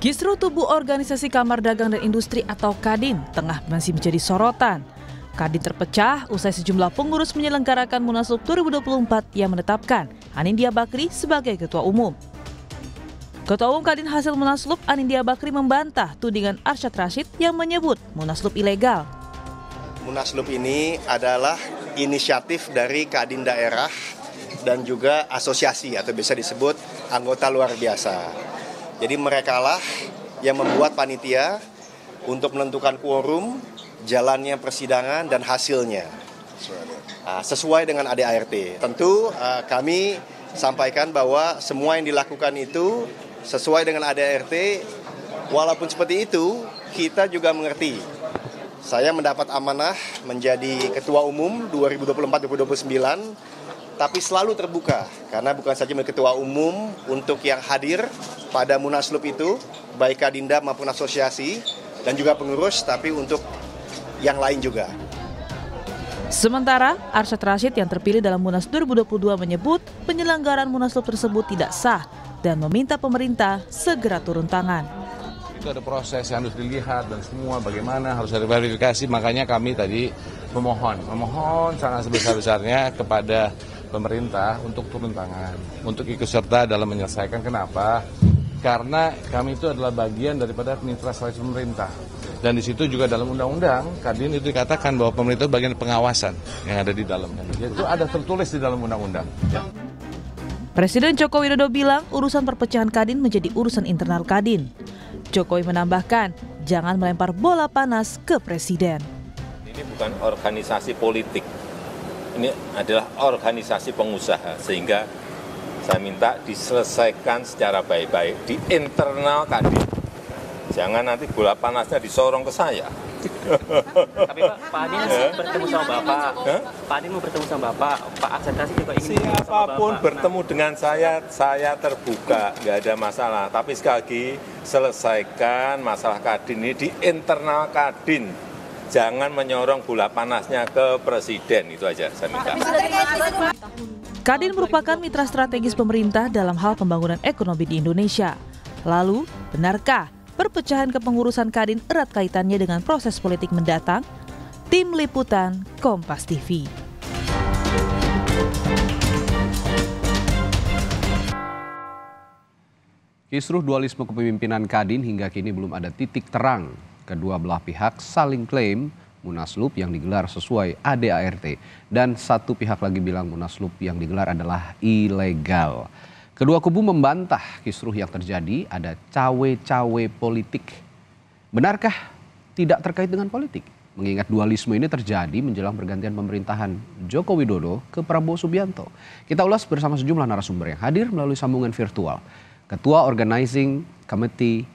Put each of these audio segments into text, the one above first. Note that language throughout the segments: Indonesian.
Kisru tubuh organisasi Kamar Dagang dan Industri atau Kadin tengah masih menjadi sorotan. Kadin terpecah usai sejumlah pengurus menyelenggarakan Munaslup 2024 yang menetapkan Anindya Bakri sebagai ketua umum. Ketua Umum Kadin hasil Munaslup Anindya Bakri membantah tudingan Arsyad Rashid yang menyebut Munaslup ilegal. Munaslup ini adalah inisiatif dari Kadin daerah dan juga asosiasi atau bisa disebut anggota luar biasa. Jadi merekalah yang membuat panitia untuk menentukan quorum, jalannya persidangan dan hasilnya. Ah, sesuai dengan ADART. Tentu ah, kami sampaikan bahwa semua yang dilakukan itu sesuai dengan ADART. Walaupun seperti itu, kita juga mengerti saya mendapat amanah menjadi ketua umum 2024-2029 tapi selalu terbuka karena bukan saja ketua umum untuk yang hadir pada munaslup itu baik kadinda maupun asosiasi dan juga pengurus tapi untuk yang lain juga. Sementara, Arsyad Rashid yang terpilih dalam Munas 2022 menyebut penyelenggaraan Munaslup tersebut tidak sah dan meminta pemerintah segera turun tangan. Itu ada proses yang harus dilihat dan semua bagaimana harus ada verifikasi. Makanya kami tadi memohon, memohon sangat sebesar-besarnya kepada pemerintah untuk turun tangan, untuk ikut serta dalam menyelesaikan. Kenapa? Karena kami itu adalah bagian daripada administrasi pemerintah. Dan di situ juga dalam undang-undang, Kadin itu dikatakan bahwa pemerintah bagian pengawasan yang ada di dalamnya. Itu ada tertulis di dalam undang-undang. Ya. Presiden Joko Widodo bilang urusan perpecahan Kadin menjadi urusan internal Kadin. Jokowi menambahkan, jangan melempar bola panas ke presiden. Ini bukan organisasi politik, ini adalah organisasi pengusaha, sehingga saya minta diselesaikan secara baik-baik di internal kadin. Jangan nanti bola panasnya disorong ke saya. Tapi Pak, Pak Adin ya. bertemu sama Bapak. Pak Adin mau bertemu sama Bapak. Pak Aksentasi juga ingin Siapapun bertemu sama Bapak. bertemu dengan saya, saya terbuka, nggak ada masalah. Tapi sekali lagi, selesaikan masalah Kadin ini di internal Kadin jangan menyorong bola panasnya ke presiden itu aja saya minta. Kadin merupakan mitra strategis pemerintah dalam hal pembangunan ekonomi di Indonesia. Lalu, benarkah perpecahan kepengurusan Kadin erat kaitannya dengan proses politik mendatang? Tim Liputan Kompas TV. Kisruh dualisme kepemimpinan Kadin hingga kini belum ada titik terang. Kedua belah pihak saling klaim Munaslup yang digelar sesuai ADART dan satu pihak lagi bilang Munaslup yang digelar adalah ilegal. Kedua kubu membantah kisruh yang terjadi ada cawe-cawe politik. Benarkah tidak terkait dengan politik? Mengingat dualisme ini terjadi menjelang pergantian pemerintahan Joko Widodo ke Prabowo Subianto. Kita ulas bersama sejumlah narasumber yang hadir melalui sambungan virtual. Ketua Organizing Committee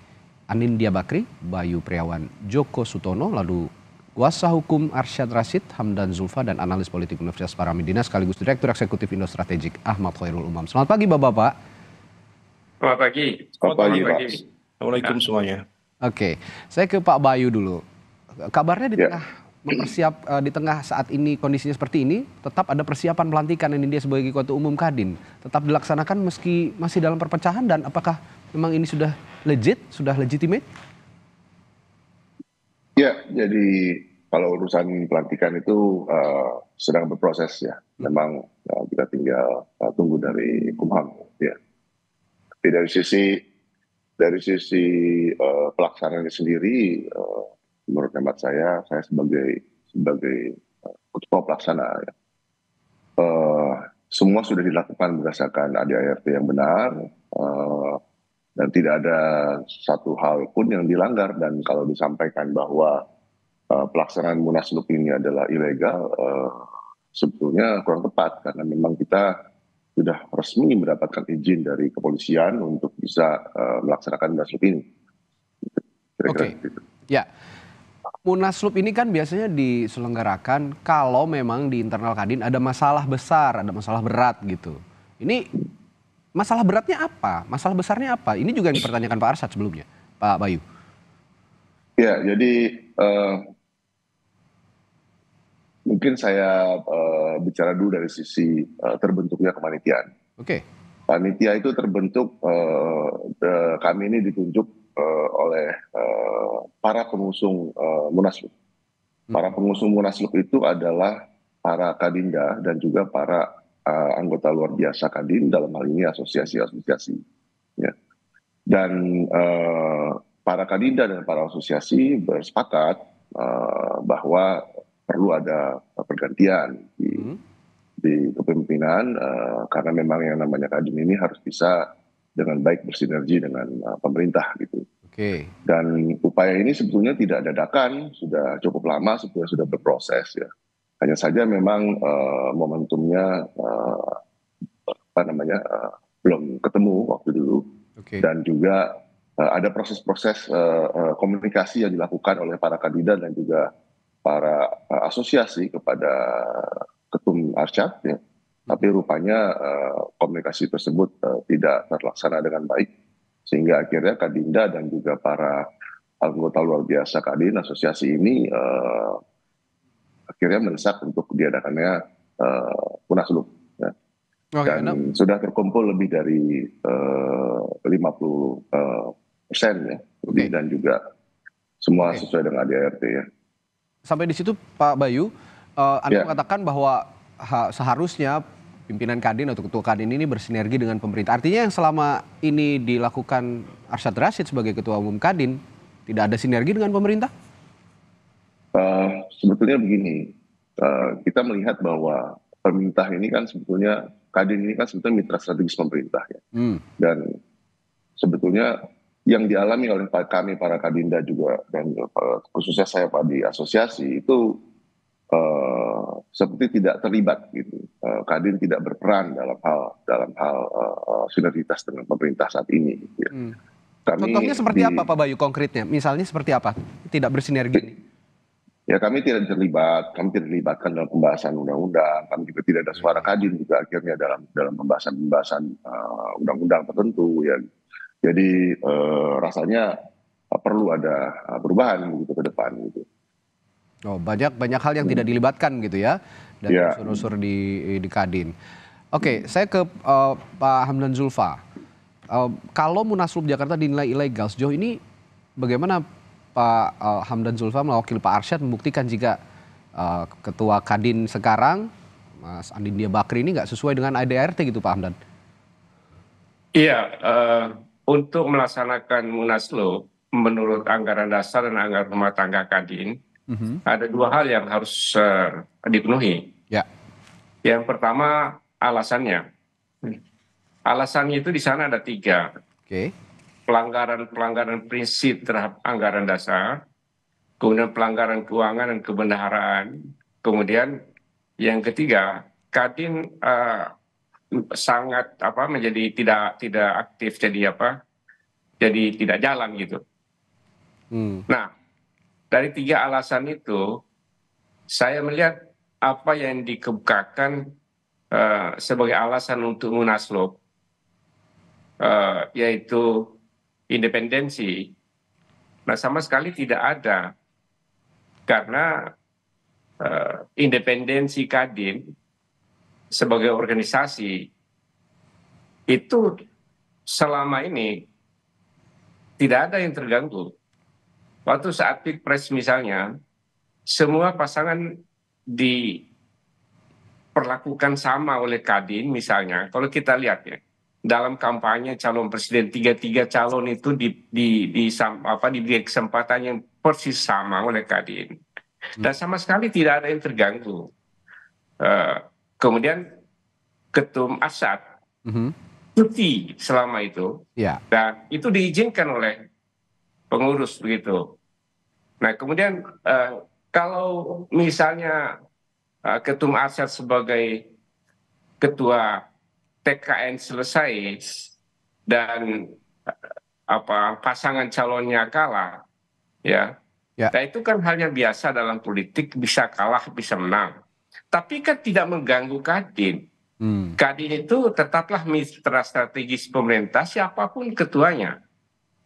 Anindya Bakri, Bayu Priawan, Joko Sutono, lalu Kuasa Hukum Arsyad Rashid, Hamdan Zulfa, dan analis politik Universitas Paramidina sekaligus Direktur Eksekutif Indo Strategik Ahmad Khairul Umam. Selamat pagi Bapak-Bapak. Selamat pagi. Selamat pagi, Pak. Assalamualaikum nah. semuanya. Oke, saya ke Pak Bayu dulu. Kabarnya di ya. tengah mempersiap uh, di tengah saat ini kondisinya seperti ini, tetap ada persiapan pelantikan ini dia sebagai ketua umum Kadin, tetap dilaksanakan meski masih dalam perpecahan dan apakah memang ini sudah legit, sudah legitimate? Ya, jadi kalau urusan pelantikan itu uh, sedang berproses ya. Hmm. Memang uh, kita tinggal uh, tunggu dari Kumham ya. Tapi dari sisi dari sisi uh, pelaksanaannya sendiri, uh, menurut hemat saya, saya sebagai sebagai uh, ketua pelaksana ya. Uh, semua sudah dilakukan berdasarkan ADART yang benar. Uh, dan tidak ada satu hal pun yang dilanggar dan kalau disampaikan bahwa uh, pelaksanaan munaslup ini adalah ilegal uh, sebetulnya kurang tepat karena memang kita sudah resmi mendapatkan izin dari kepolisian untuk bisa uh, melaksanakan munaslup ini. Oke. Okay. Gitu. Ya. Munaslup ini kan biasanya diselenggarakan kalau memang di internal Kadin ada masalah besar, ada masalah berat gitu. Ini Masalah beratnya apa? Masalah besarnya apa? Ini juga yang dipertanyakan Pak Arsat sebelumnya, Pak Bayu. Ya, jadi uh, mungkin saya uh, bicara dulu dari sisi uh, terbentuknya kemanitiaan. Oke. Okay. Panitia itu terbentuk uh, uh, kami ini ditunjuk uh, oleh uh, para pengusung uh, munaslup. Hmm. Para pengusung munaslup itu adalah para kadinda dan juga para uh, anggota luar biasa Kadin dalam hal ini asosiasi-asosiasi. Ya. Dan uh, para kadin dan para asosiasi bersepakat uh, bahwa perlu ada pergantian di, hmm. di kepemimpinan uh, karena memang yang namanya Kadin ini harus bisa dengan baik bersinergi dengan uh, pemerintah gitu. Oke. Okay. Dan upaya ini sebetulnya tidak dadakan, sudah cukup lama sebetulnya sudah berproses ya. Hanya saja memang uh, momentumnya uh, apa namanya uh, belum ketemu waktu dulu okay. dan juga uh, ada proses-proses uh, uh, komunikasi yang dilakukan oleh para kandidat dan juga para uh, asosiasi kepada ketum Arsyad ya. Tapi hmm. rupanya uh, komunikasi tersebut uh, tidak terlaksana dengan baik sehingga akhirnya Kadinda dan juga para anggota luar biasa Kadin asosiasi ini uh, akhirnya mendesak untuk diadakannya uh, munaslup. Ya. Okay, Dan enak. sudah terkumpul lebih dari eh, lima puluh eh, persen ya, okay. dan juga semua okay. sesuai dengan ADRT ya. Sampai di situ Pak Bayu, uh, Anda yeah. mengatakan bahwa seharusnya pimpinan Kadin atau ketua Kadin ini bersinergi dengan pemerintah. Artinya yang selama ini dilakukan Arsyad Rashid sebagai ketua umum Kadin tidak ada sinergi dengan pemerintah? Uh, sebetulnya begini, eh, kita melihat bahwa pemerintah ini kan sebetulnya Kadin ini kan sebetulnya mitra strategis pemerintah ya. Hmm. Dan sebetulnya yang dialami oleh kami para kadinda juga dan eh, khususnya saya pak di asosiasi itu uh, seperti tidak terlibat gitu. Uh, kadin tidak berperan dalam hal dalam hal uh, sinergitas dengan pemerintah saat ini. Gitu, ya. hmm. Kami Contohnya seperti di, apa Pak Bayu konkretnya? Misalnya seperti apa? Tidak bersinergi. Di, Ya kami tidak terlibat, kami tidak dilibatkan dalam pembahasan undang-undang, kami juga tidak ada suara hmm. kadin juga akhirnya dalam dalam pembahasan-pembahasan undang eh, undang-undang tertentu ya. Jadi uh, rasanya uh, perlu ada uh, perubahan gitu ke depan gitu. Oh, banyak banyak hal yang hmm. tidak dilibatkan gitu ya dan yeah. unsur-unsur di di Kadin. Oke, okay, saya ke uh, Pak Hamdan Zulfa. Uh, kalau Munaslup Jakarta dinilai ilegal sejauh ini bagaimana Pak eh, Hamdan Zulfa mewakili Pak Arsyad membuktikan jika uh, Ketua Kadin sekarang Mas andin dia Bakri ini nggak sesuai dengan idrt gitu Pak Hamdan? Iya, uh, untuk melaksanakan Munaslup menurut anggaran dasar dan anggaran rumah tangga Kadin mm -hmm. ada dua hal yang harus uh, dipenuhi. Ya. Yang pertama alasannya, alasannya itu di sana ada tiga. Oke. Okay pelanggaran-pelanggaran prinsip terhadap anggaran dasar, kemudian pelanggaran keuangan dan kebenaran, kemudian yang ketiga Kadin uh, sangat apa menjadi tidak tidak aktif jadi apa jadi tidak jalan gitu. Hmm. Nah dari tiga alasan itu saya melihat apa yang dikemukakan uh, sebagai alasan untuk munaslup uh, yaitu independensi. Nah, sama sekali tidak ada karena uh, independensi Kadin sebagai organisasi itu selama ini tidak ada yang terganggu. Waktu saat pilpres misalnya, semua pasangan diperlakukan sama oleh Kadin misalnya. Kalau kita lihat ya, dalam kampanye calon presiden tiga tiga calon itu di, di, di, apa, diberi kesempatan yang persis sama oleh Kadin dan hmm. sama sekali tidak ada yang terganggu. Uh, kemudian ketum Asad mm-hmm. selama itu, yeah. dan itu diizinkan oleh pengurus begitu. Nah kemudian uh, kalau misalnya uh, ketum Asad sebagai ketua tkn selesai dan eh, apa pasangan calonnya kalah ya. ya nah itu kan hal yang biasa dalam politik bisa kalah bisa menang tapi kan tidak mengganggu kadin hmm. kadin itu tetaplah mitra strategis pemerintah siapapun ketuanya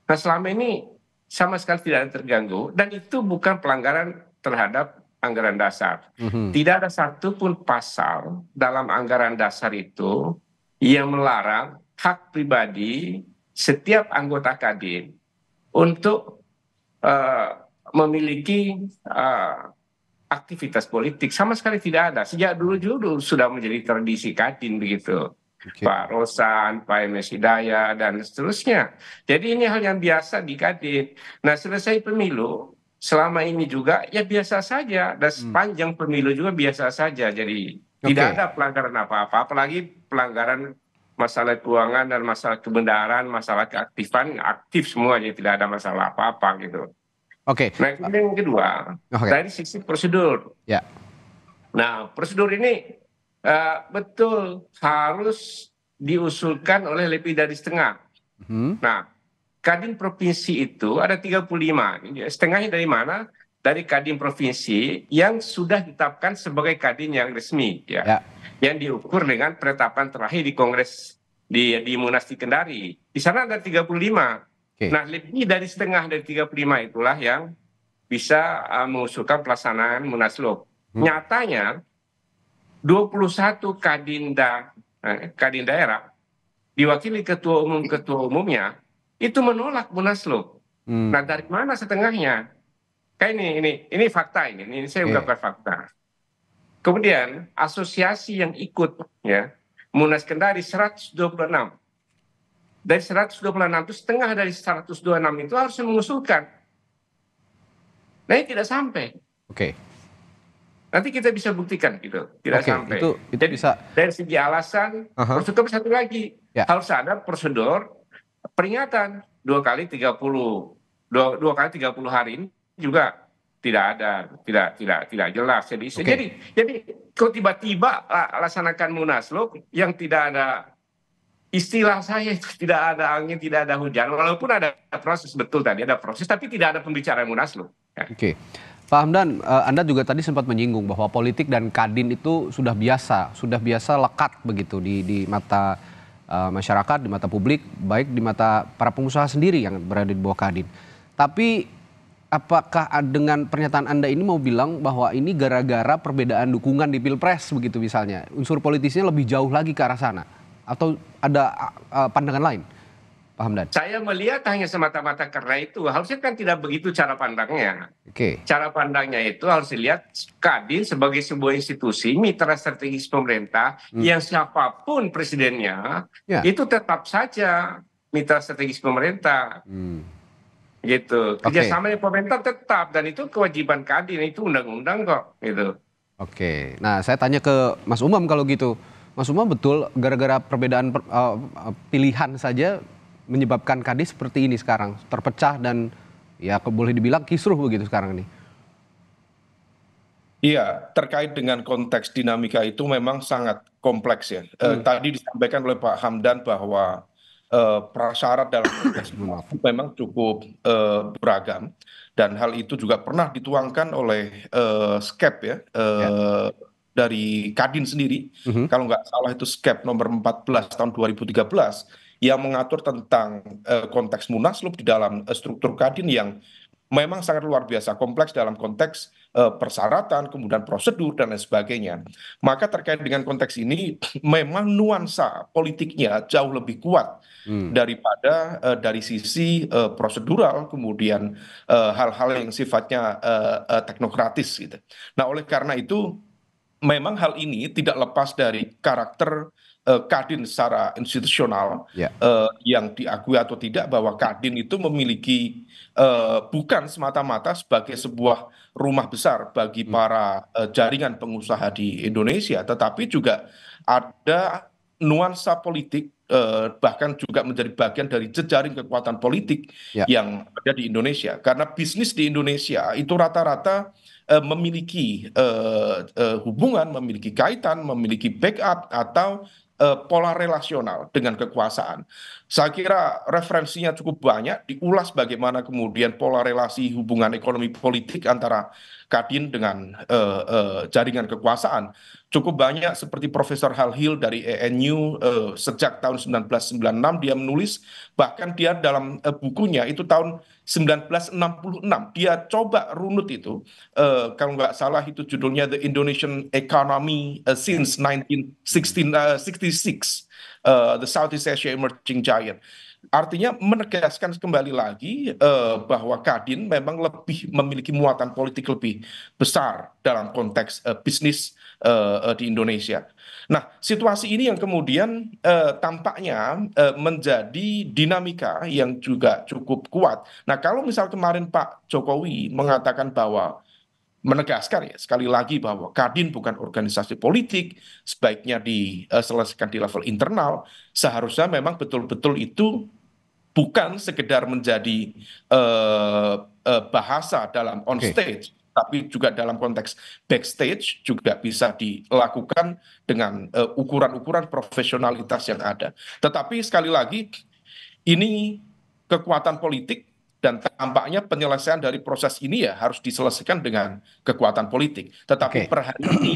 nah selama ini sama sekali tidak terganggu dan itu bukan pelanggaran terhadap anggaran dasar. -hmm. Tidak ada satupun pasal dalam anggaran dasar itu yang melarang hak pribadi setiap anggota kadin untuk uh, memiliki uh, aktivitas politik sama sekali tidak ada sejak dulu dulu sudah menjadi tradisi kadin begitu okay. Pak Rosan Pak MS Hidayah dan seterusnya jadi ini hal yang biasa di kadin nah selesai pemilu selama ini juga ya biasa saja dan hmm. sepanjang pemilu juga biasa saja jadi tidak ada pelanggaran apa apa apalagi pelanggaran masalah keuangan dan masalah kebenaran masalah keaktifan aktif semuanya tidak ada masalah apa apa gitu oke okay. nah yang kedua okay. dari sisi prosedur ya yeah. nah prosedur ini uh, betul harus diusulkan oleh lebih dari setengah hmm. nah kadin provinsi itu ada 35 setengahnya dari mana dari kadin provinsi yang sudah ditetapkan sebagai kadin yang resmi ya, ya. yang diukur dengan penetapan terakhir di kongres di di Munas di Kendari di sana ada 35 okay. nah lebih dari setengah dari 35 itulah yang bisa uh, mengusulkan pelaksanaan Munaslup hmm. nyatanya 21 kadinda eh, kadin daerah diwakili ketua umum ketua umumnya itu menolak Munaslup hmm. nah dari mana setengahnya Kayak ini, ini, ini fakta ini, ini saya iya. ungkapkan fakta. Kemudian asosiasi yang ikut ya Munas Kendari 126. Dari 126 itu setengah dari 126 itu harus mengusulkan. Nah, ini tidak sampai. Oke. Okay. Nanti kita bisa buktikan gitu, tidak okay, sampai. Itu, itu Jadi, bisa. Dari segi alasan, uh -huh. satu lagi yeah. harus ada prosedur peringatan dua kali 30 dua, dua kali 30 hari ini juga tidak ada tidak tidak tidak jelas jadi okay. jadi jadi kok tiba-tiba laksanakan munaslup yang tidak ada istilah saya tidak ada angin tidak ada hujan walaupun ada proses betul tadi ada proses tapi tidak ada pembicaraan munaslup ya. oke okay. Pak Hamdan, eh, Anda juga tadi sempat menyinggung bahwa politik dan kadin itu sudah biasa, sudah biasa lekat begitu di, di mata uh, masyarakat, di mata publik, baik di mata para pengusaha sendiri yang berada di bawah kadin. Tapi apakah dengan pernyataan Anda ini mau bilang bahwa ini gara-gara perbedaan dukungan di Pilpres begitu misalnya? Unsur politisnya lebih jauh lagi ke arah sana? Atau ada pandangan lain? Pak Hamdan. Saya melihat hanya semata-mata karena itu. Harusnya kan tidak begitu cara pandangnya. Oke. Okay. Cara pandangnya itu harus dilihat Kadin sebagai sebuah institusi mitra strategis pemerintah hmm. yang siapapun presidennya yeah. itu tetap saja mitra strategis pemerintah. Hmm gitu kerjasama okay. pemerintah tetap dan itu kewajiban kadin itu undang-undang kok gitu oke okay. nah saya tanya ke Mas Umam kalau gitu Mas Umam betul gara-gara perbedaan per, uh, pilihan saja menyebabkan kadin seperti ini sekarang terpecah dan ya boleh dibilang kisruh begitu sekarang ini Iya, terkait dengan konteks dinamika itu memang sangat kompleks ya. Eh, hmm. Eh, tadi disampaikan oleh Pak Hamdan bahwa Eh, prasyarat dalam memang cukup eh, beragam dan hal itu juga pernah dituangkan oleh eh, skep ya, ya dari Kadin sendiri mhm. kalau nggak salah itu skep nomor 14 tahun 2013 yang mengatur tentang konteks munaslup di dalam struktur Kadin yang memang sangat luar biasa kompleks dalam konteks eh, persyaratan kemudian prosedur dan lain sebagainya maka terkait dengan konteks ini memang nuansa politiknya jauh lebih kuat hmm. daripada eh, dari sisi eh, prosedural kemudian hal-hal yang sifatnya teknokratis gitu nah oleh karena itu memang hal ini tidak lepas dari karakter Eh, kadin secara institusional ya. eh, yang diakui atau tidak bahwa kadin itu memiliki eh, bukan semata mata sebagai sebuah rumah besar bagi hmm. para jaringan pengusaha di Indonesia tetapi juga ada nuansa politik bahkan juga menjadi bagian dari jejaring kekuatan politik yeah. yang ada di Indonesia karena bisnis di Indonesia itu rata-rata memiliki hubungan memiliki kaitan memiliki backup atau Eh, pola relasional dengan kekuasaan saya kira referensinya cukup banyak diulas bagaimana kemudian pola relasi hubungan ekonomi politik antara kadin dengan eh, eh, jaringan kekuasaan cukup banyak seperti Profesor Hal Hill dari ENU eh, sejak tahun 1996 dia menulis bahkan dia dalam bukunya itu tahun 1966 dia coba runut itu kalau nggak salah itu judulnya The Indonesian Economy since 1966 Eh, the Southeast Asia Emerging Giant. Artinya menegaskan kembali lagi uh, bahwa Kadin memang lebih memiliki muatan politik lebih besar dalam konteks uh, bisnis uh, uh, di Indonesia. Nah, situasi ini yang kemudian uh, tampaknya uh, menjadi dinamika yang juga cukup kuat. Nah, kalau misal kemarin Pak Jokowi mengatakan bahwa menegaskan ya sekali lagi bahwa Kadin bukan organisasi politik, sebaiknya diselesaikan eh, di level internal. Seharusnya memang betul-betul itu bukan sekedar menjadi uh, uh, bahasa dalam on stage, tapi juga dalam konteks backstage juga bisa dilakukan dengan ukuran-ukuran uh, ukuran -ukuran profesionalitas yang ada. Tetapi sekali lagi ini kekuatan politik dan tampaknya penyelesaian dari proses ini ya harus diselesaikan dengan kekuatan politik. Tetapi okay. per hari ini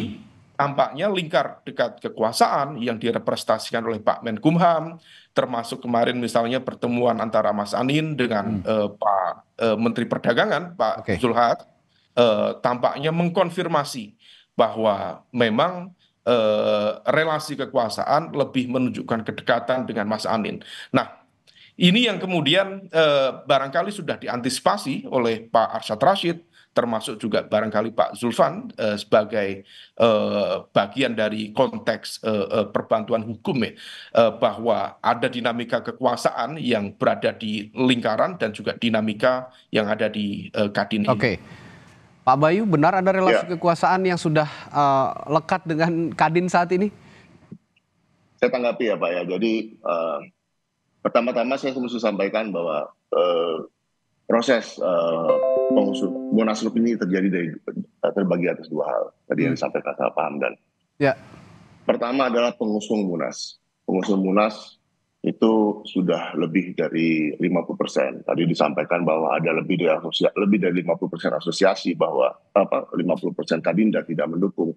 tampaknya lingkar dekat kekuasaan yang direpresentasikan oleh Pak Menkumham, termasuk kemarin misalnya pertemuan antara Mas Anin dengan hmm. uh, Pak uh, Menteri Perdagangan Pak okay. Zulhad, uh, eh, tampaknya mengkonfirmasi bahwa memang uh, relasi kekuasaan lebih menunjukkan kedekatan dengan Mas Anin. Nah ini yang kemudian eh, barangkali sudah diantisipasi oleh pak arsyad rashid termasuk juga barangkali pak zulfan eh, sebagai eh, bagian dari konteks perbantuan hukum ya bahwa ada dinamika kekuasaan yang berada di lingkaran dan juga dinamika yang ada di kadin ini. Oke. Pak Bayu, benar ada relasi ya. kekuasaan yang sudah uh, lekat dengan Kadin saat ini? Saya tanggapi ya Pak ya. Jadi uh, pertama-tama saya mesti sampaikan bahwa uh, proses uh, eh, pengusul munaslup ini terjadi dari eh, terbagi atas dua hal tadi yang hmm. disampaikan saya paham dan ya. pertama adalah pengusung munas pengusung munas itu sudah lebih dari 50%. persen. Tadi disampaikan bahwa ada lebih dari lebih dari 50% persen asosiasi bahwa apa 50% persen kadinda tidak mendukung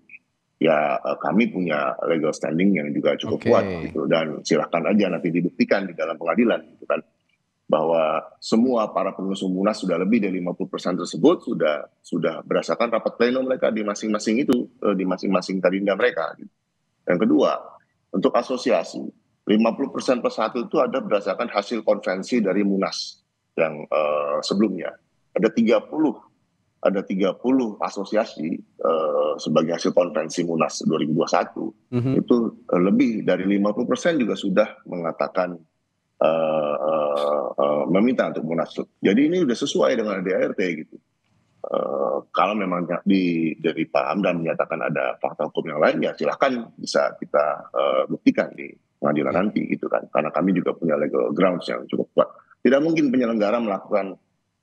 ya eh, kami punya legal standing yang juga cukup okay. kuat gitu dan silahkan aja nanti dibuktikan di dalam pengadilan gitu kan bahwa semua para pengusung munas sudah lebih dari 50% tersebut sudah sudah berdasarkan rapat pleno mereka di masing-masing itu eh, di masing-masing kadinda mereka gitu. Yang kedua, untuk asosiasi 50% persatu itu ada berdasarkan hasil konvensi dari Munas yang uh, sebelumnya. Ada 30 ada 30 asosiasi uh, sebagai hasil konvensi Munas 2021 mm -hmm. itu eh, lebih dari 50% juga sudah mengatakan uh, uh, uh, meminta untuk Munas. Jadi ini sudah sesuai dengan DART gitu. Uh, kalau memang di, dari Pak Hamdan menyatakan ada fakta hukum yang lain ya silahkan bisa kita uh, buktikan di pengadilan ya. nanti gitu kan karena kami juga punya legal grounds yang cukup kuat tidak mungkin penyelenggara melakukan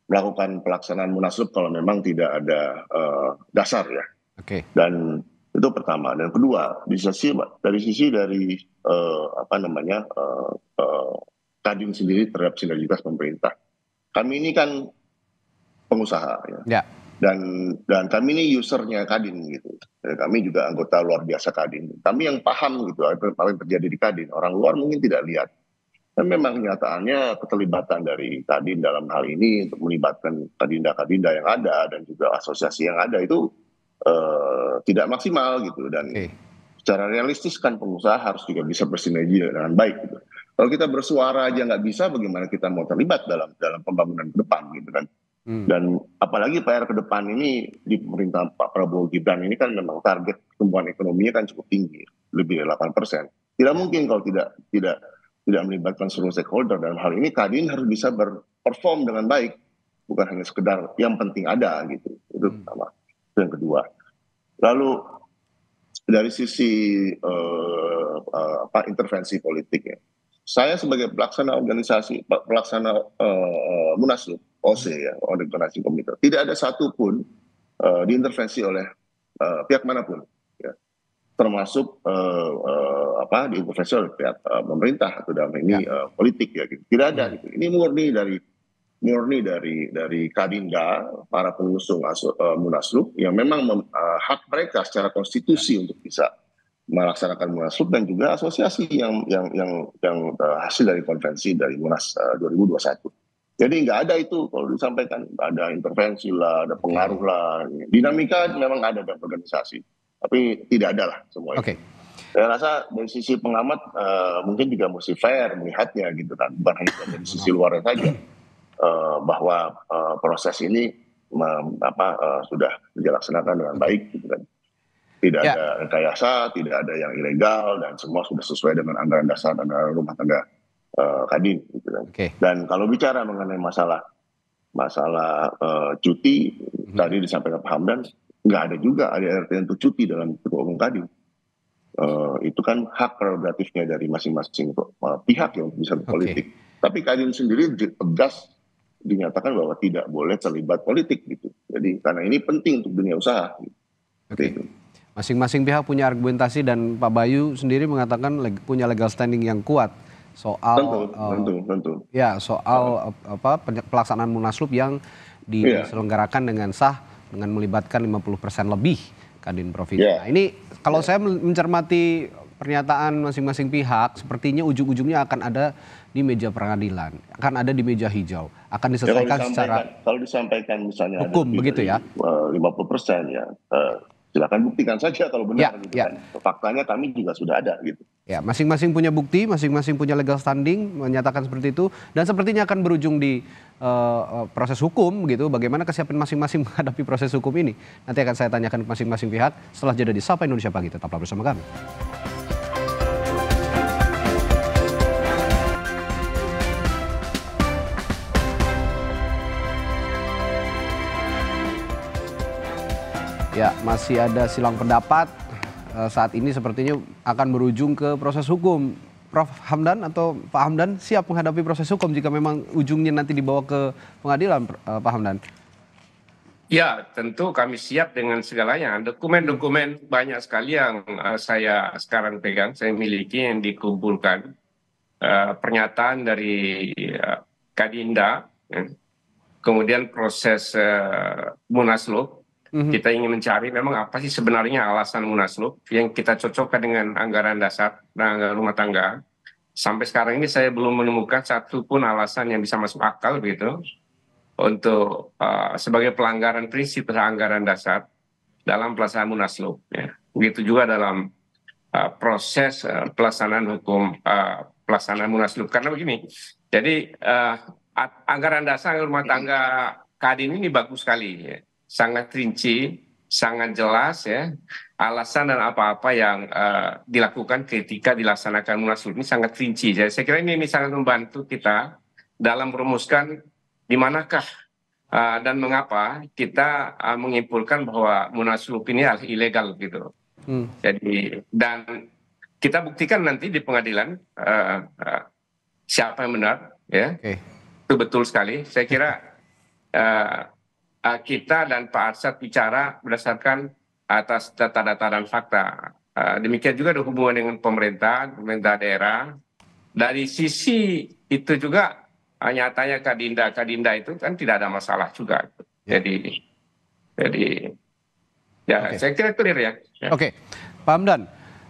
melakukan pelaksanaan munaslup kalau memang tidak ada uh, dasar ya. Oke. Okay. Dan itu pertama dan kedua di sisi dari sisi dari uh, apa namanya uh, uh, kadin sendiri terhadap sinergitas pemerintah. Kami ini kan pengusaha ya. Yeah. Dan dan kami ini usernya Kadin gitu. Kami juga anggota luar biasa Kadin. Kami yang paham gitu apa yang terjadi di Kadin. Orang luar mungkin tidak lihat dan memang nyataannya keterlibatan dari tadi dalam hal ini untuk melibatkan kadinda-kadinda yang ada dan juga asosiasi yang ada itu uh, tidak maksimal gitu dan okay. secara realistis kan pengusaha harus juga bisa bersinergi dengan baik gitu. Kalau kita bersuara aja nggak bisa, bagaimana kita mau terlibat dalam dalam pembangunan ke depan gitu kan? Hmm. Dan apalagi PR ke depan ini di pemerintahan Pak Prabowo Gibran ini kan memang target pertumbuhan ekonominya kan cukup tinggi, lebih dari 8 persen. Tidak mungkin kalau tidak tidak tidak melibatkan seluruh stakeholder dalam hal ini kadin harus bisa berperform dengan baik bukan hanya sekedar yang penting ada gitu itu hmm. pertama itu yang kedua lalu dari sisi uh, uh, apa intervensi politik ya saya sebagai pelaksana organisasi pelaksana uh, munaslup OC ya organisasi komite tidak ada satupun uh, diintervensi oleh uh, pihak manapun termasuk uh, uh, apa diintervensi oleh pihak uh, pemerintah atau dalam ini ya. uh, politik ya gitu. Tidak ada ya. gitu. Ini murni dari murni dari dari Kadinda para pengusung uh, Munaslup yang memang mem, uh, hak mereka secara konstitusi ya. untuk bisa melaksanakan Munaslup dan juga asosiasi yang yang yang yang uh, hasil dari konvensi dari Munas uh, 2021. Jadi nggak ada itu kalau disampaikan ada intervensi lah, ada pengaruh ya. lah. Dinamika memang ada dalam organisasi tapi tidak ada lah semuanya. Okay. Saya rasa dari sisi pengamat uh, mungkin juga mesti fair melihatnya gitu kan, bukan dari sisi luar saja uh, bahwa uh, proses ini apa uh, sudah dilaksanakan dengan baik gitu kan. Tidak ya. ada rekayasa, tidak ada yang ilegal dan semua sudah sesuai dengan anggaran dasar anggaran rumah tangga uh, Kadin gitu kan. Okay. Dan kalau bicara mengenai masalah masalah uh, cuti mm -hmm. tadi disampaikan Pak Hamdan nggak ada juga ADRT untuk cuti dalam ketua umum tadi. Uh, itu kan hak prerogatifnya dari masing-masing uh, pihak yang bisa berpolitik. Okay. Tapi Kadin sendiri tegas dinyatakan bahwa tidak boleh terlibat politik gitu. Jadi karena ini penting untuk dunia usaha. Gitu. Oke. Okay. Gitu. Masing-masing pihak punya argumentasi dan Pak Bayu sendiri mengatakan leg punya legal standing yang kuat soal tentu, uh, tentu, tentu. Ya, soal uh. apa pelaksanaan Munaslup yang iya. diselenggarakan yeah. dengan sah dengan melibatkan 50% lebih Kadin Provinsi. Yeah. Nah, ini kalau yeah. saya mencermati pernyataan masing-masing pihak, sepertinya ujung-ujungnya akan ada di meja pengadilan, akan ada di meja hijau, akan diselesaikan ya, secara kalau disampaikan misalnya hukum ada begitu ya. 50 eh, persen ya, eh, silakan buktikan saja kalau benar ya, gitu ya. kan. Faktanya kami juga sudah ada gitu. Ya, masing-masing punya bukti, masing-masing punya legal standing menyatakan seperti itu dan sepertinya akan berujung di uh, proses hukum gitu. Bagaimana kesiapan masing-masing menghadapi proses hukum ini? Nanti akan saya tanyakan ke masing-masing pihak setelah jeda di Sapa Indonesia pagi. Tetaplah bersama kami. Ya, masih ada silang pendapat. Eh, saat ini sepertinya akan berujung ke proses hukum. Prof Hamdan atau Pak Hamdan siap menghadapi proses hukum jika memang ujungnya nanti dibawa ke pengadilan, eh, Pak Hamdan? Ya, tentu kami siap dengan segalanya. Dokumen-dokumen banyak sekali yang eh, saya sekarang pegang, saya miliki yang dikumpulkan. pernyataan dari Kadinda, ya. kemudian proses munaslub Munaslup, hmm Kita ingin mencari memang apa sih sebenarnya alasan Munaslup yang kita cocokkan dengan anggaran dasar dan anggaran rumah tangga. Sampai sekarang ini saya belum menemukan satupun alasan yang bisa masuk akal begitu untuk uh, sebagai pelanggaran prinsip anggaran dasar dalam pelaksanaan Munaslup. Ya. Begitu juga dalam uh, proses uh, pelaksanaan hukum uh, pelaksanaan Munaslup. Karena begini, jadi uh, anggaran dasar rumah tangga Kadin ini bagus sekali ya sangat rinci, sangat jelas ya alasan dan apa-apa yang uh, dilakukan ketika dilaksanakan munaslup ini sangat rinci. Jadi ya. saya kira ini, ini sangat membantu kita dalam merumuskan di manakah uh, dan mengapa kita uh, menyimpulkan bahwa munaslup ini adalah ilegal gitu. Hmm. Jadi dan kita buktikan nanti di pengadilan uh, uh, siapa yang benar ya. Okay. Itu betul sekali. Saya kira uh, Eh, kita dan Pak Arsad bicara berdasarkan atas data-data dan fakta. Eh, demikian juga ada hubungan dengan pemerintah, pemerintah daerah. Dari sisi itu juga eh, nyatanya Kadinda, Kadinda itu kan tidak ada masalah juga. Ya. Jadi, jadi ya okay. saya kira clear ya. ya. Oke, okay. Pak Hamdan,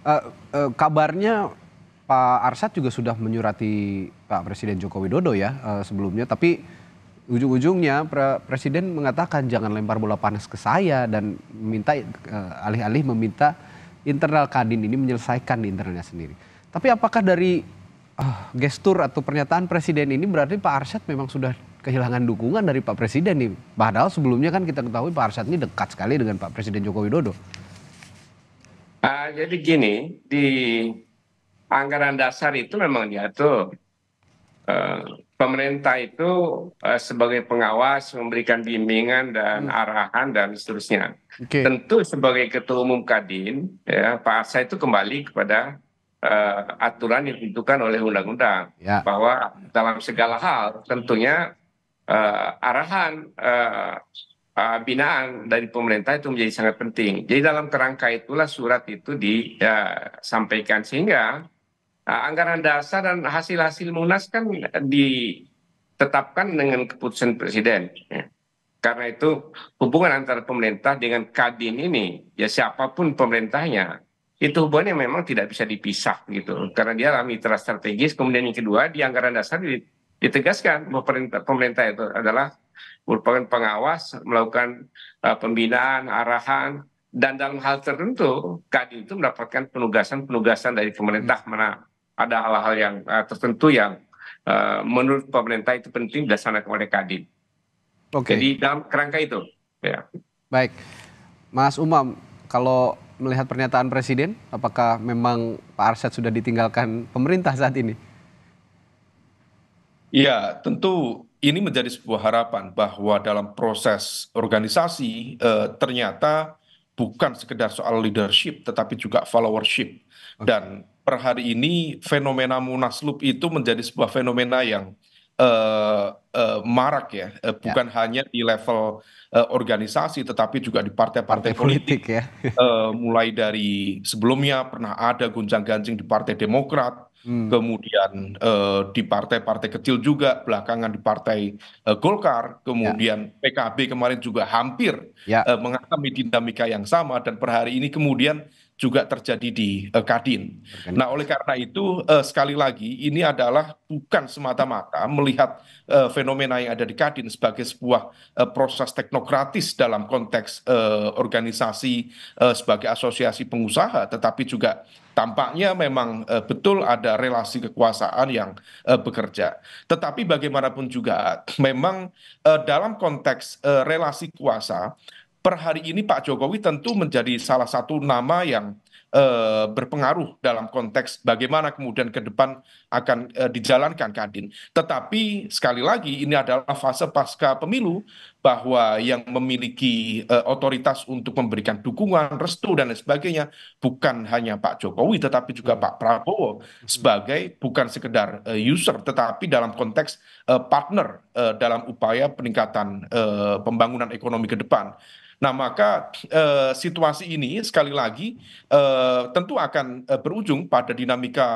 uh, uh, kabarnya Pak Arsad juga sudah menyurati Pak Presiden Joko Widodo ya sebelumnya, tapi ujung-ujungnya presiden mengatakan jangan lempar bola panas ke saya dan minta eh, alih-alih meminta internal Kadin ini menyelesaikan di internalnya sendiri. Tapi apakah dari uh, gestur atau pernyataan presiden ini berarti Pak Arsyad memang sudah kehilangan dukungan dari Pak Presiden nih? Padahal sebelumnya kan kita ketahui Pak Arsyad ini dekat sekali dengan Pak Presiden Joko Widodo. Uh, jadi gini, di anggaran dasar itu memang diatur Eh, pemerintah itu eh, sebagai pengawas memberikan bimbingan dan hmm. arahan dan seterusnya. Okay. Tentu sebagai ketua umum Kadin, ya, Pak Arsa itu kembali kepada uh, aturan yang ditentukan oleh undang-undang ya. bahwa dalam segala hal tentunya uh, arahan uh, uh, binaan dari pemerintah itu menjadi sangat penting. Jadi dalam kerangka itulah surat itu disampaikan ya, sehingga Nah, anggaran dasar dan hasil hasil munas kan ditetapkan dengan keputusan presiden. Ya. Karena itu hubungan antara pemerintah dengan kadin ini, ya siapapun pemerintahnya, itu hubungannya memang tidak bisa dipisah gitu. Karena dia adalah mitra strategis. Kemudian yang kedua, di anggaran dasar ditegaskan bahwa pemerintah, pemerintah itu adalah merupakan pengawas, melakukan uh, pembinaan, arahan, dan dalam hal tertentu kadin itu mendapatkan penugasan-penugasan dari pemerintah mana hmm ada hal-hal yang uh, tertentu yang uh, menurut pemerintah itu penting dasarnya kepada Kadin. Oke. Okay. Jadi dalam kerangka itu. Ya. Baik, Mas Umam, kalau melihat pernyataan Presiden, apakah memang Pak Arsyad sudah ditinggalkan pemerintah saat ini? Ya, tentu ini menjadi sebuah harapan bahwa dalam proses organisasi eh, ternyata bukan sekedar soal leadership, tetapi juga followership. Okay. Dan per hari ini fenomena munaslup itu menjadi sebuah fenomena yang eh, eh, marak ya. Eh, ya bukan hanya di level organisasi tetapi juga di partai-partai politik, politik ya. mulai dari sebelumnya pernah ada gonjang-ganjing di partai Demokrat hmm. kemudian uh, di partai-partai kecil juga belakangan di partai uh, Golkar, kemudian ya. PKB kemarin juga hampir ya. uh, mengalami dinamika yang sama dan per hari ini kemudian juga terjadi di eh, Kadin. Nah, oleh karena itu eh, sekali lagi ini adalah bukan semata-mata melihat eh, fenomena yang ada di Kadin sebagai sebuah proses teknokratis dalam konteks organisasi sebagai asosiasi pengusaha, tetapi juga tampaknya memang uh, betul ada relasi kekuasaan yang uh, bekerja. Tetapi bagaimanapun juga, memang uh, dalam konteks relasi kuasa, per hari ini pak jokowi tentu menjadi salah satu nama yang eh, berpengaruh dalam konteks bagaimana kemudian ke depan akan eh, dijalankan kadin. Tetapi sekali lagi ini adalah fase pasca pemilu bahwa yang memiliki eh, otoritas untuk memberikan dukungan, restu dan lain sebagainya bukan hanya Pak Jokowi tetapi juga hmm. Pak Prabowo hmm. sebagai bukan sekedar user tetapi dalam konteks partner dalam upaya peningkatan pembangunan ekonomi ke depan nah maka eh, situasi ini sekali lagi eh, tentu akan eh, berujung pada dinamika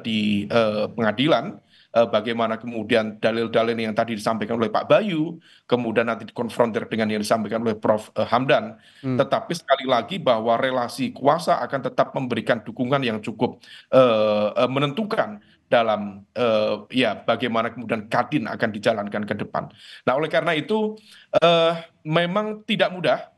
di pengadilan bagaimana kemudian dalil-dalil yang tadi disampaikan oleh Pak Bayu, kemudian nanti dikonfrontir dengan yang disampaikan oleh Prof. Hamdan. Hmm. Tetapi sekali lagi bahwa relasi kuasa akan tetap memberikan dukungan yang cukup uh, menentukan dalam uh, ya bagaimana kemudian kadin akan dijalankan ke depan. Nah oleh karena itu uh, memang tidak mudah,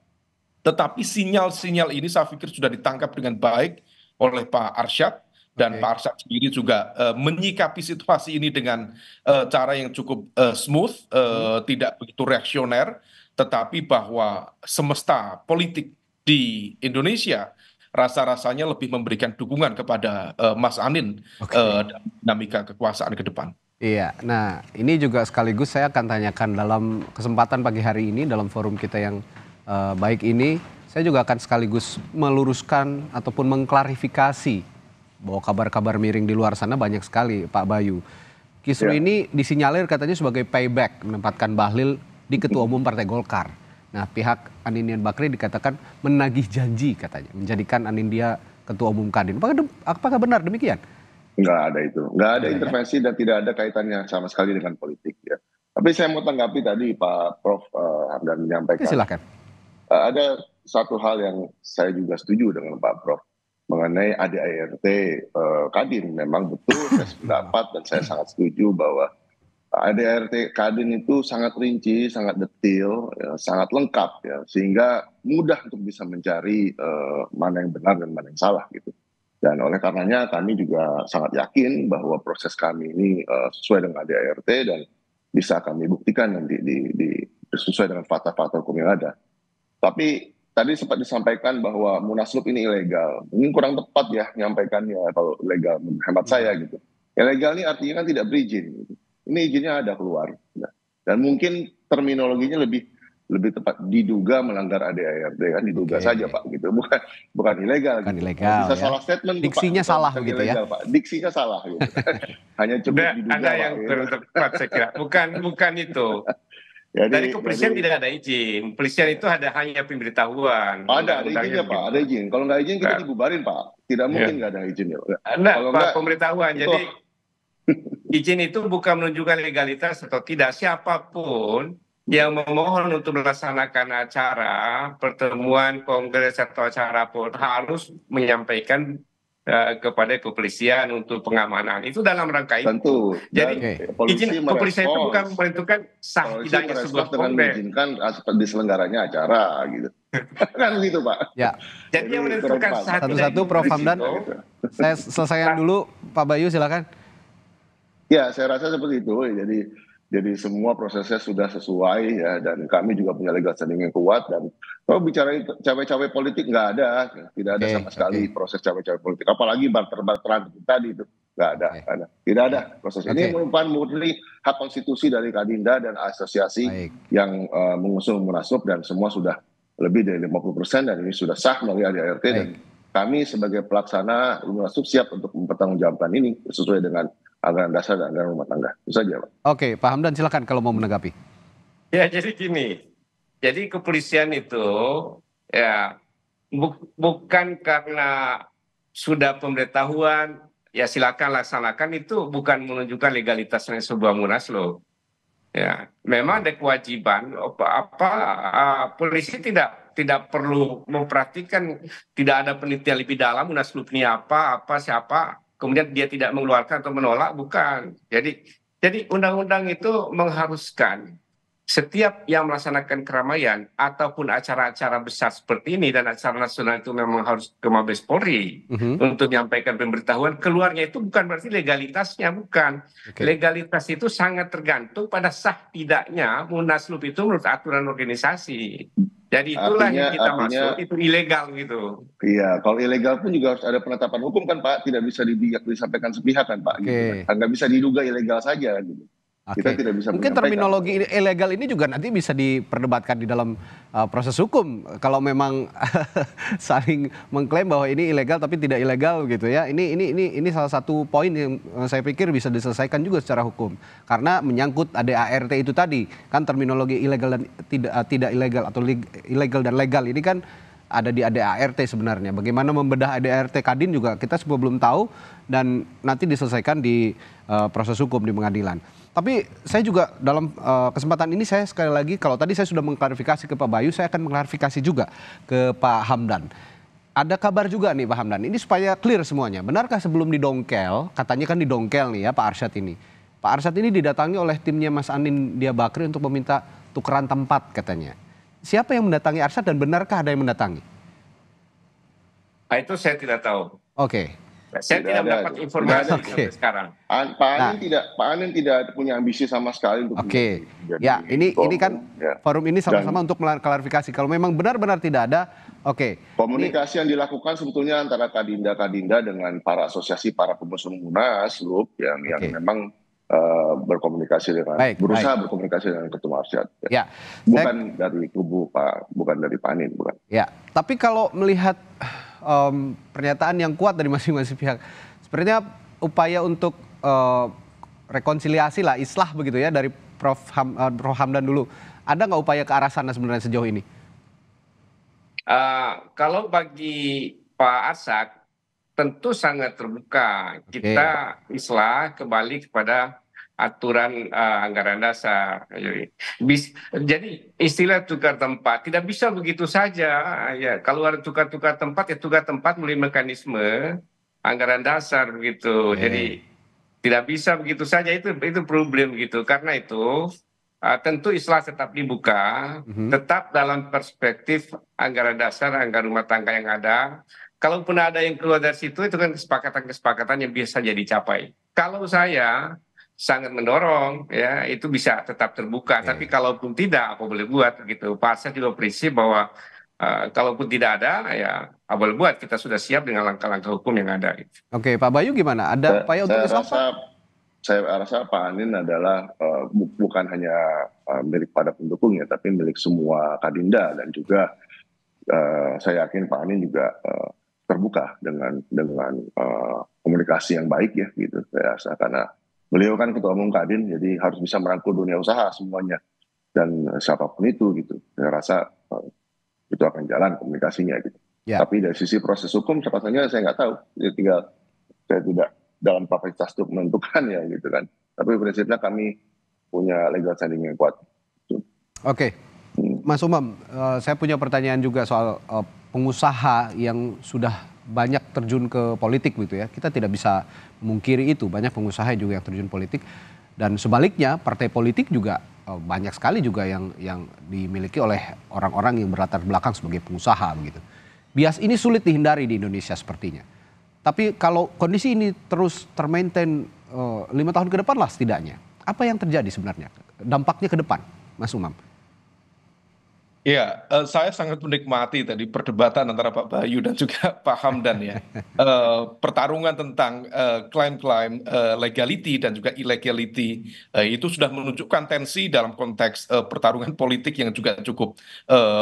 tetapi sinyal-sinyal ini saya pikir sudah ditangkap dengan baik oleh Pak Arsyad dan okay. Pak Arsyad sendiri juga uh, menyikapi situasi ini dengan uh, cara yang cukup uh, smooth, uh, hmm. tidak begitu reaksioner, tetapi bahwa semesta politik di Indonesia rasa rasanya lebih memberikan dukungan kepada uh, Mas Anin okay. uh, eh, dinamika kekuasaan ke depan. Iya, nah ini juga sekaligus saya akan tanyakan dalam kesempatan pagi hari ini dalam forum kita yang uh, baik ini, saya juga akan sekaligus meluruskan ataupun mengklarifikasi bahwa kabar-kabar miring di luar sana banyak sekali, Pak Bayu. Kisru ya. ini disinyalir katanya sebagai payback menempatkan Bahlil di Ketua Umum Partai Golkar. Nah pihak Anindya Bakri dikatakan menagih janji katanya menjadikan Anindya ketua umum Kadin. Apakah, apakah benar demikian? Enggak ada itu, Enggak ada intervensi dan tidak ada kaitannya sama sekali dengan politik ya. Tapi saya mau tanggapi tadi Pak Prof uh, Hamdan menyampaikan. silakan. Uh, ada satu hal yang saya juga setuju dengan Pak Prof mengenai ADART uh, eh, Kadin memang betul saya sependapat dan saya sangat setuju bahwa ADRT Kadin itu sangat rinci, sangat detail, ya, sangat lengkap ya, sehingga mudah untuk bisa mencari uh, mana yang benar dan mana yang salah gitu. Dan oleh karenanya kami juga sangat yakin bahwa proses kami ini uh, sesuai dengan ADRT dan bisa kami buktikan nanti di, di, di sesuai dengan fakta-fakta hukum yang ada. Tapi tadi sempat disampaikan bahwa munaslup ini ilegal. Mungkin kurang tepat ya menyampaikannya kalau legal menurut hemat hmm. saya gitu. Ilegal ini artinya kan tidak berizin. Gitu ini izinnya ada keluar. Dan mungkin terminologinya lebih lebih tepat diduga melanggar ADART kan diduga okay. saja Pak gitu bukan bukan ilegal bukan gitu. ilegal bisa ya. salah statement diksinya salah bukan gitu ya. ilegal, ya Pak diksinya salah gitu hanya cukup diduga ada Pak, yang ya. terlalu tepat saya kira bukan bukan itu jadi, dari kepolisian tidak ada izin kepolisian itu ada hanya pemberitahuan oh, ada ada izinnya Pak ada izin kalau nggak izin kita nah. dibubarin Pak tidak iya. mungkin nggak ya. ada izin ya nah, kalau Pak, enggak, pemberitahuan itu, jadi izin itu bukan menunjukkan legalitas atau tidak. Siapapun yang memohon untuk melaksanakan acara, pertemuan, kongres, atau acara pun harus menyampaikan eh, kepada kepolisian untuk pengamanan. Itu dalam rangka itu. Tentu. Jadi okay. izin kepolisian itu bukan menentukan sah tidaknya sebuah dengan kongres. mengizinkan diselenggaranya acara gitu. kan gitu Pak. Ya. Jadi yang menentukan sah Satu-satu Prof Hamdan. Saya selesaikan nah. dulu Pak Bayu silakan ya saya rasa seperti itu jadi jadi semua prosesnya sudah sesuai ya dan kami juga punya legal standing yang kuat dan kalau bicara cawe-cawe politik nggak ada, tidak ada okay, sama sekali okay. proses cawe-cawe politik. Apalagi barter-barteran tadi itu nggak ada, okay. ada, tidak ada proses. Okay. Ini merupakan murni hak konstitusi dari Kadinda dan asosiasi Baik. yang uh, mengusung munasub dan semua sudah lebih dari 50 persen dan ini sudah sah melalui ADART dan kami sebagai pelaksana munasub siap untuk mempertanggungjawabkan ini sesuai dengan anggaran dasar dan anggaran rumah tangga. Itu saja, Pak. Oke, Pak Hamdan silakan kalau mau menanggapi. Ya, jadi gini. Jadi kepolisian itu ya bu bukan karena sudah pemberitahuan ya silakan laksanakan itu bukan menunjukkan legalitasnya sebuah munaslup. Ya, memang ada kewajiban apa, apa uh, polisi tidak tidak perlu memperhatikan tidak ada penelitian lebih dalam munaslupnya apa apa siapa kemudian dia tidak mengeluarkan atau menolak bukan. Jadi jadi undang-undang itu mengharuskan setiap yang melaksanakan keramaian ataupun acara-acara besar seperti ini dan acara nasional itu memang harus ke Mabes Polri mm-hmm. untuk menyampaikan pemberitahuan keluarnya itu bukan berarti legalitasnya bukan okay. legalitas itu sangat tergantung pada sah tidaknya munaslup itu menurut aturan organisasi jadi itulah artinya, yang kita artinya, maksud itu ilegal gitu. Iya, kalau ilegal pun juga harus ada penetapan hukum kan Pak, tidak bisa disampaikan sepihak kan Pak. Okay. Gitu Nggak bisa diduga ilegal saja gitu. Okay. Kita tidak bisa Mungkin terminologi ilegal ini juga nanti bisa diperdebatkan di dalam uh, proses hukum. Kalau memang saling mengklaim bahwa ini ilegal tapi tidak ilegal gitu ya. Ini ini ini ini salah satu poin yang uh, saya pikir bisa diselesaikan juga secara hukum. Karena menyangkut ADART itu tadi kan terminologi ilegal dan tidak uh, tidak ilegal atau ilegal dan legal ini kan ada di ADART sebenarnya. Bagaimana membedah ADART Kadin juga kita sebelum tahu dan nanti diselesaikan di uh, proses hukum di pengadilan. Tapi saya juga dalam uh, kesempatan ini saya sekali lagi kalau tadi saya sudah mengklarifikasi ke Pak Bayu, saya akan mengklarifikasi juga ke Pak Hamdan. Ada kabar juga nih Pak Hamdan, ini supaya clear semuanya. Benarkah sebelum didongkel, katanya kan didongkel nih ya Pak Arsyad ini. Pak Arsyad ini didatangi oleh timnya Mas Anin Diabakri untuk meminta tukeran tempat katanya. Siapa yang mendatangi Arsyad dan benarkah ada yang mendatangi? Ah, itu saya tidak tahu. Oke. Okay. Saya tidak, tidak mendapat ada, informasi tidak Okay. sekarang. Pak Anin nah. tidak Pak Anin tidak punya ambisi sama sekali untuk Oke. Okay. ya, ini forum, ini kan ya. forum ini sama-sama untuk klarifikasi kalau memang benar-benar tidak ada Oke. Okay. Komunikasi ini, yang dilakukan sebetulnya antara Kadinda-Kadinda dengan para asosiasi para pengusung Munas loh, yang okay. yang memang Uh, berkomunikasi dengan baik, berusaha baik. berkomunikasi dengan ketua Arsyad. Ya. ya. Bukan saya, dari kubu Pak, bukan dari Panin, bukan. Ya, tapi kalau melihat um, pernyataan yang kuat dari masing-masing pihak. Sepertinya upaya untuk uh, rekonsiliasi lah, islah begitu ya dari Prof. Ham, uh, Prof. Hamdan dulu. Ada nggak upaya ke arah sana sebenarnya sejauh ini? Uh, kalau bagi Pak Asak, tentu sangat terbuka. Okay. Kita islah kembali kepada aturan uh, anggaran dasar. Jadi, bis, jadi istilah tukar tempat tidak bisa begitu saja. Ya, kalau ada tukar-tukar tempat ya tukar tempat melalui mekanisme anggaran dasar begitu. Okay. Jadi tidak bisa begitu saja itu itu problem gitu. Karena itu uh, tentu istilah tetap dibuka, mm-hmm. tetap dalam perspektif anggaran dasar, anggaran rumah tangga yang ada. Kalaupun ada yang keluar dari situ itu kan kesepakatan-kesepakatan yang biasa jadi capai. Kalau saya sangat mendorong ya itu bisa tetap terbuka. Yeah. Tapi iya. kalaupun tidak apa boleh buat gitu. Pasar juga prinsip bahwa Uh, kalaupun tidak ada, ya apa boleh buat kita sudah siap dengan langkah-langkah hukum yang ada. Gitu. Oke, Pak Bayu gimana? Ada saya, upaya untuk saya rasa, saya rasa Pak Anin adalah uh, bukan hanya uh, milik pada pendukungnya, tapi milik semua kadinda dan juga uh, saya yakin Pak Anin juga uh, terbuka dengan dengan uh, komunikasi yang baik ya gitu. Saya rasa karena beliau kan ketua umum Kadin jadi harus bisa merangkul dunia usaha semuanya dan eh, siapapun itu gitu saya rasa eh, itu akan jalan komunikasinya gitu ya. tapi dari sisi proses hukum sepatutnya saya nggak tahu ya, tinggal saya tidak dalam kapasitas untuk menentukan ya gitu kan tapi prinsipnya kami punya legal standing yang kuat gitu. oke okay. Hmm. Mas Umam, eh, saya punya pertanyaan juga soal pengusaha yang sudah banyak terjun ke politik gitu ya. Kita tidak bisa mungkiri itu. Banyak pengusaha juga yang terjun politik dan sebaliknya partai politik juga eh, banyak sekali juga yang yang dimiliki oleh orang-orang yang berlatar belakang sebagai pengusaha begitu. Bias ini sulit dihindari di Indonesia sepertinya. Tapi kalau kondisi ini terus termaintain eh, lima tahun ke depan lah setidaknya. Apa yang terjadi sebenarnya? Dampaknya ke depan, Mas Umam? ya saya sangat menikmati tadi perdebatan antara pak bayu dan juga pak hamdan ya eh, pertarungan tentang eh, klaim klaim legality dan juga uh, itu sudah menunjukkan tensi dalam konteks pertarungan politik yang juga cukup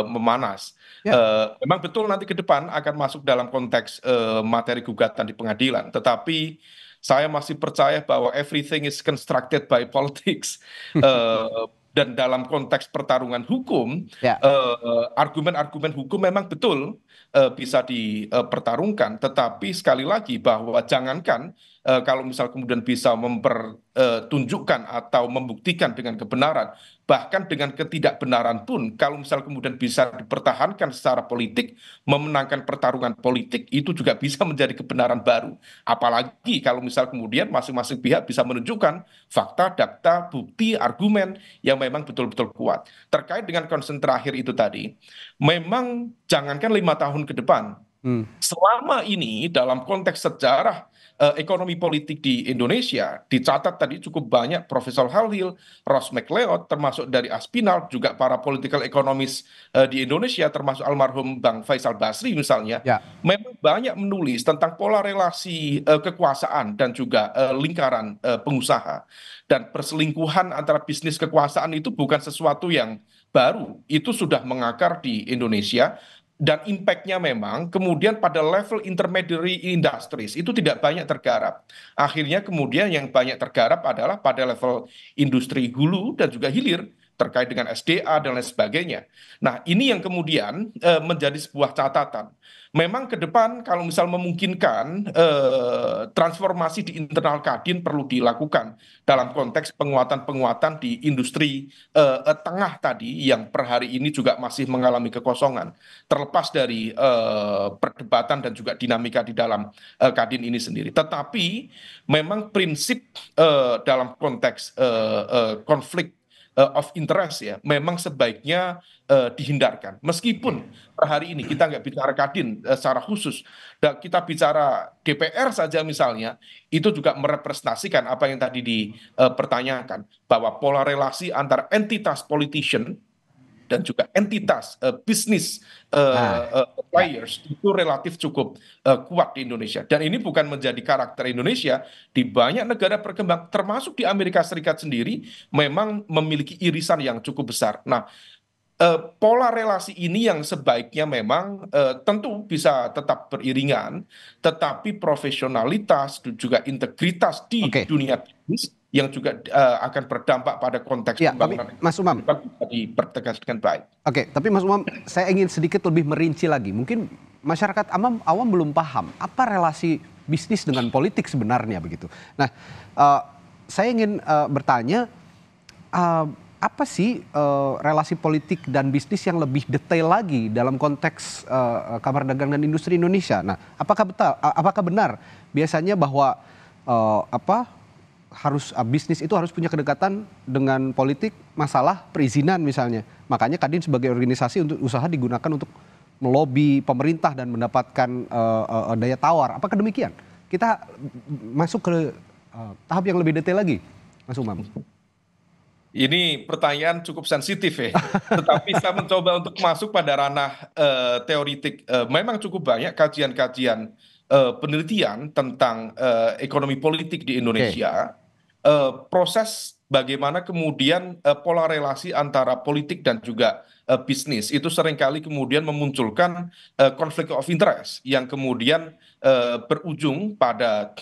memanas ya. memang betul nanti ke depan akan masuk dalam konteks materi gugatan di pengadilan tetapi saya masih percaya bahwa everything is constructed by politics. uh, dan dalam konteks pertarungan hukum ya. eh, argumen argumen hukum memang betul eh, bisa dipertarungkan tetapi sekali lagi bahwa jangankan eh, kalau misal kemudian bisa mempertunjukkan atau membuktikan dengan kebenaran bahkan dengan ketidakbenaran pun kalau misal kemudian bisa dipertahankan secara politik memenangkan pertarungan politik itu juga bisa menjadi kebenaran baru apalagi kalau misal kemudian masing-masing pihak bisa menunjukkan fakta data bukti argumen yang memang betul-betul kuat terkait dengan concern terakhir itu tadi memang jangankan lima tahun ke depan hmm. selama ini dalam konteks sejarah Eh, ekonomi politik di Indonesia dicatat tadi cukup banyak Profesor Halil, Ross McLeod, termasuk dari Aspinal, juga para political ekonomis eh, di Indonesia, termasuk almarhum Bang Faisal Basri misalnya, ya. memang banyak menulis tentang pola relasi eh, kekuasaan dan juga lingkaran pengusaha. Dan perselingkuhan antara bisnis kekuasaan itu bukan sesuatu yang baru, itu sudah mengakar di Indonesia dan impactnya memang kemudian pada level intermediary industries itu tidak banyak tergarap akhirnya kemudian yang banyak tergarap adalah pada level industri hulu dan juga hilir terkait dengan SDA dan lain sebagainya. Nah, ini yang kemudian e, menjadi sebuah catatan. Memang ke depan kalau misal memungkinkan e, transformasi di internal Kadin perlu dilakukan dalam konteks penguatan-penguatan di industri e, tengah tadi yang per hari ini juga masih mengalami kekosongan. Terlepas dari e, perdebatan dan juga dinamika di dalam e, Kadin ini sendiri. Tetapi memang prinsip e, dalam konteks e, e, konflik Eh, of interest ya memang sebaiknya eh, dihindarkan meskipun per hari ini kita nggak bicara kadin eh, secara khusus kita bicara DPR saja misalnya itu juga merepresentasikan apa yang tadi dipertanyakan bahwa pola relasi antar entitas politician dan juga entitas uh, bisnis uh, uh, players itu relatif cukup uh, kuat di Indonesia. Dan ini bukan menjadi karakter Indonesia di banyak negara berkembang, termasuk di Amerika Serikat sendiri, memang memiliki irisan yang cukup besar. Nah, pola relasi ini yang sebaiknya memang uh, tentu bisa tetap beriringan, tetapi profesionalitas dan juga integritas di okay. dunia bisnis yang juga uh, akan berdampak pada konteks ya, pembangunan. Tapi, Mas Umam, dipertegas dengan baik. Oke, okay, tapi Mas Umam, saya ingin sedikit lebih merinci lagi. Mungkin masyarakat awam awam belum paham apa relasi bisnis dengan politik sebenarnya begitu. Nah, uh, saya ingin uh, bertanya uh, apa sih uh, relasi politik dan bisnis yang lebih detail lagi dalam konteks uh, Kamar Dagang dan Industri Indonesia? Nah, apakah betul apakah benar biasanya bahwa uh, apa harus ah, bisnis itu harus punya kedekatan dengan politik masalah perizinan misalnya. Makanya Kadin sebagai organisasi untuk usaha digunakan untuk melobi pemerintah dan mendapatkan uh, uh, daya tawar. Apakah demikian? Kita masuk ke uh, tahap yang lebih detail lagi, Mas Umam. Ini pertanyaan cukup sensitif ya, tetapi saya mencoba untuk masuk pada ranah uh, teoritik. Uh, memang cukup banyak kajian-kajian Eh, penelitian tentang eh, ekonomi politik di Indonesia eh, proses bagaimana kemudian pola relasi antara politik dan juga bisnis itu seringkali kemudian memunculkan konflik of interest yang kemudian berujung pada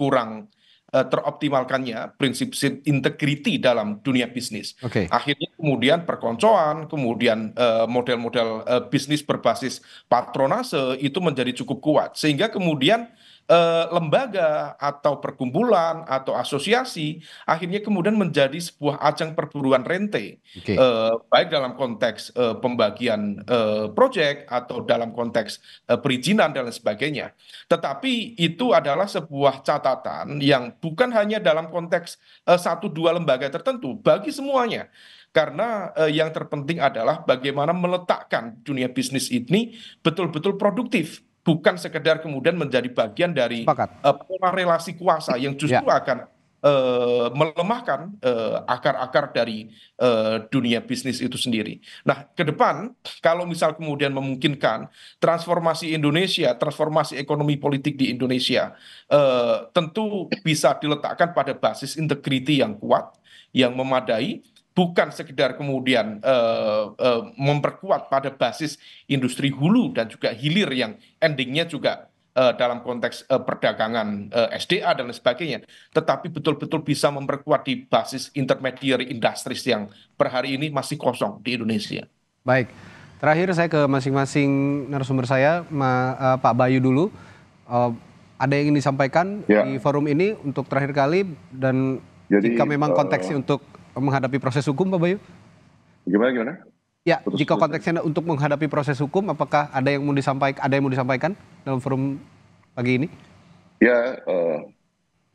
kurang Eh, teroptimalkannya prinsip integriti dalam dunia bisnis. Okay. Akhirnya kemudian perkoncoan, kemudian eh, model-model eh, bisnis berbasis patronase itu menjadi cukup kuat sehingga kemudian Eh, lembaga atau perkumpulan atau asosiasi akhirnya kemudian menjadi sebuah ajang perburuan rente eh, baik dalam konteks eh, pembagian proyek atau dalam konteks perizinan dan sebagainya tetapi itu adalah sebuah catatan yang bukan hanya dalam konteks satu dua lembaga tertentu bagi semuanya karena eh, yang terpenting adalah bagaimana meletakkan dunia bisnis ini betul-betul produktif bukan sekedar kemudian menjadi bagian dari eh, pola relasi kuasa yang justru ya. akan eh, melemahkan eh, akar-akar dari dunia bisnis itu sendiri. Nah, ke depan kalau misal kemudian memungkinkan transformasi Indonesia, transformasi ekonomi politik di Indonesia tentu bisa diletakkan pada basis integriti yang kuat, yang memadai bukan sekedar kemudian eh, eh, memperkuat pada basis industri hulu dan juga hilir yang endingnya juga eh, dalam konteks perdagangan SDA dan lain sebagainya, tetapi betul-betul bisa memperkuat di basis intermediary industries yang per hari ini masih kosong di Indonesia. Baik, terakhir saya ke masing-masing narasumber saya, Ma, uh, Pak Bayu dulu. Uh, ada yang ingin disampaikan ya. di forum ini untuk terakhir kali dan Jadi, jika memang konteksnya uh, untuk menghadapi proses hukum Pak Bayu? Gimana gimana? Ya, Putus jika konteksnya untuk menghadapi proses hukum, apakah ada yang mau disampaikan? Ada yang mau disampaikan dalam forum pagi ini? Ya, uh,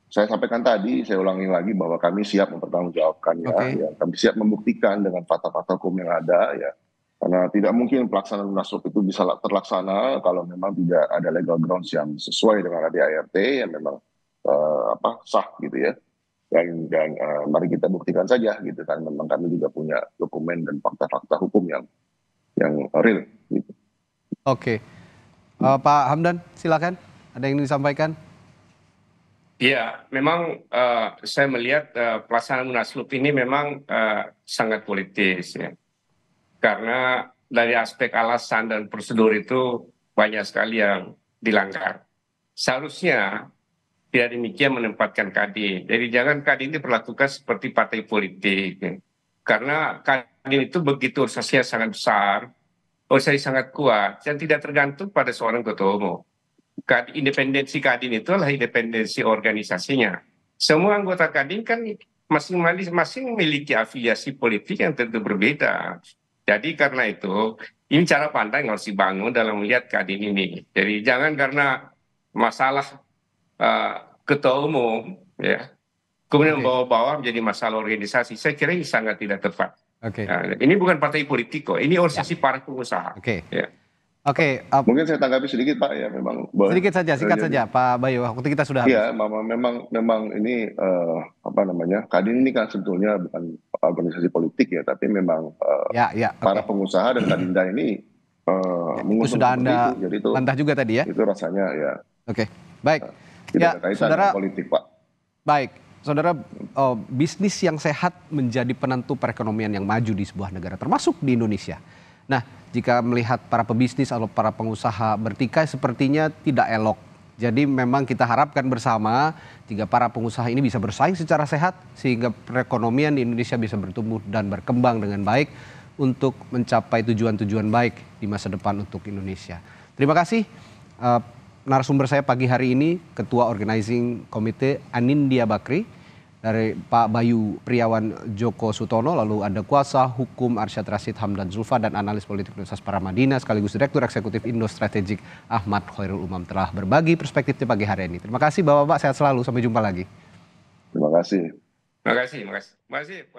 saya sampaikan tadi, saya ulangi lagi bahwa kami siap mempertanggungjawabkan ya, okay. ya kami siap membuktikan dengan fakta-fakta hukum yang ada ya, karena tidak mungkin pelaksanaan munaslup itu bisa terlaksana kalau memang tidak ada legal grounds yang sesuai dengan ADART yang memang uh, apa sah gitu ya dan dan uh, mari kita buktikan saja gitu kan memang kami juga punya dokumen dan fakta-fakta hukum yang yang real gitu. Oke. Uh, Pak Hamdan silakan ada yang ingin disampaikan? Iya, memang uh, saya melihat uh, pelaksanaan munaslup ini memang uh, sangat politis ya. Karena dari aspek alasan dan prosedur itu banyak sekali yang dilanggar. Seharusnya tidak demikian menempatkan kadin. Jadi jangan kadin diperlakukan seperti partai politik. Karena kadin itu begitu organisasinya sangat besar, saya sangat kuat, dan tidak tergantung pada seorang ketua umum. Kadin, independensi kadin itu adalah independensi organisasinya. Semua anggota kadin kan masing-masing memiliki afiliasi politik yang tentu berbeda. Jadi karena itu, ini cara pandang yang harus dibangun dalam melihat kadin ini. Jadi jangan karena masalah Eh, ketua umum ya kemudian bawa-bawa menjadi masalah organisasi saya kira ini sangat tidak tepat Oke. Okay. Ya, nah, ini bukan partai politik kok, ini organisasi ya. para pengusaha. Oke. Okay. Ya. Oke, okay, mungkin saya tanggapi sedikit Pak ya memang. Sedikit saja, singkat saja Pak Bayu. Waktu kita sudah. Iya, memang memang memang ini uh, apa namanya? Kadin ini kan sebetulnya bukan organisasi politik ya, tapi memang uh, ya, ya, okay. para pengusaha dan Kadinda ini uh, ya, itu sudah anda itu, jadi itu, lantah juga tadi ya. Itu rasanya ya. Oke, okay, baik. Uh, tidak ya, kaitan saudara, politik, Pak. Baik, saudara oh, bisnis yang sehat menjadi penentu perekonomian yang maju di sebuah negara, termasuk di Indonesia. Nah, jika melihat para pebisnis atau para pengusaha bertikai, sepertinya tidak elok. Jadi memang kita harapkan bersama jika para pengusaha ini bisa bersaing secara sehat sehingga perekonomian di Indonesia bisa bertumbuh dan berkembang dengan baik untuk mencapai tujuan-tujuan baik di masa depan untuk Indonesia. Terima kasih eh, narasumber saya pagi hari ini Ketua Organizing Komite Anindya Bakri dari Pak Bayu Priawan Joko Sutono, lalu ada kuasa hukum Arsyad Rasid Hamdan Zulfa dan analis politik Universitas Paramadina sekaligus Direktur Eksekutif Indo Strategik Ahmad Khairul Umam telah berbagi perspektifnya pagi hari ini. Terima kasih Bapak-Bapak, sehat selalu, sampai jumpa lagi. Terima kasih. Terima kasih, terima kasih. Terima kasih.